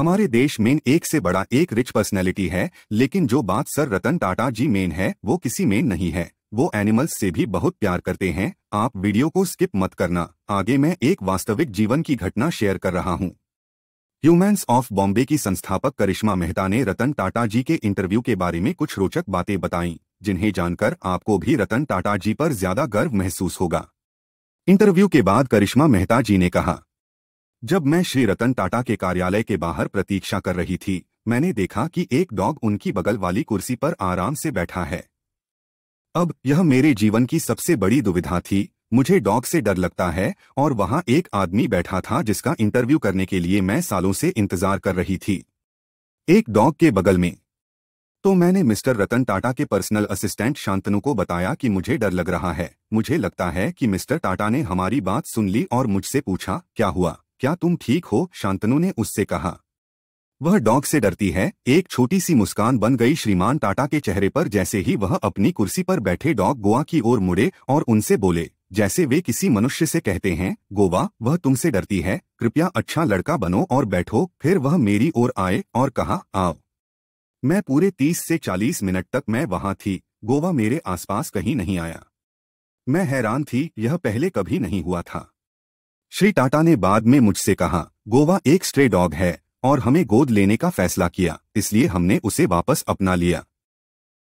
हमारे देश में एक से बड़ा एक रिच पर्सनैलिटी है लेकिन जो बात सर रतन टाटा जी मेन है वो किसी मेन नहीं है वो एनिमल्स से भी बहुत प्यार करते हैं आप वीडियो को स्किप मत करना आगे मैं एक वास्तविक जीवन की घटना शेयर कर रहा हूँ ह्यूमैन्स ऑफ बॉम्बे की संस्थापक करिश्मा मेहता ने रतन टाटा जी के इंटरव्यू के बारे में कुछ रोचक बातें बताई जिन्हें जानकर आपको भी रतन टाटा जी पर ज्यादा गर्व महसूस होगा इंटरव्यू के बाद करिश्मा मेहता जी ने कहा जब मैं श्री रतन टाटा के कार्यालय के बाहर प्रतीक्षा कर रही थी मैंने देखा कि एक डॉग उनकी बगल वाली कुर्सी पर आराम से बैठा है अब यह मेरे जीवन की सबसे बड़ी दुविधा थी मुझे डॉग से डर लगता है और वहां एक आदमी बैठा था जिसका इंटरव्यू करने के लिए मैं सालों से इंतजार कर रही थी एक डॉग के बगल में तो मैंने मिस्टर रतन टाटा के पर्सनल असिस्टेंट शांतनु को बताया कि मुझे डर लग रहा है मुझे लगता है कि मिस्टर टाटा ने हमारी बात सुन ली और मुझसे पूछा क्या हुआ क्या तुम ठीक हो शांतनु ने उससे कहा वह डॉग से डरती है एक छोटी सी मुस्कान बन गई श्रीमान टाटा के चेहरे पर जैसे ही वह अपनी कुर्सी पर बैठे डॉग गोवा की ओर मुड़े और उनसे बोले जैसे वे किसी मनुष्य से कहते हैं गोवा वह तुमसे डरती है कृपया अच्छा लड़का बनो और बैठो फिर वह मेरी ओर आए और कहा आओ मैं पूरे तीस से चालीस मिनट तक मैं वहां थी गोवा मेरे आसपास कहीं नहीं आया मैं हैरान थी यह पहले कभी नहीं हुआ था श्री टाटा ने बाद में मुझसे कहा गोवा एक स्ट्रे डॉग है और हमें गोद लेने का फैसला किया इसलिए हमने उसे वापस अपना लिया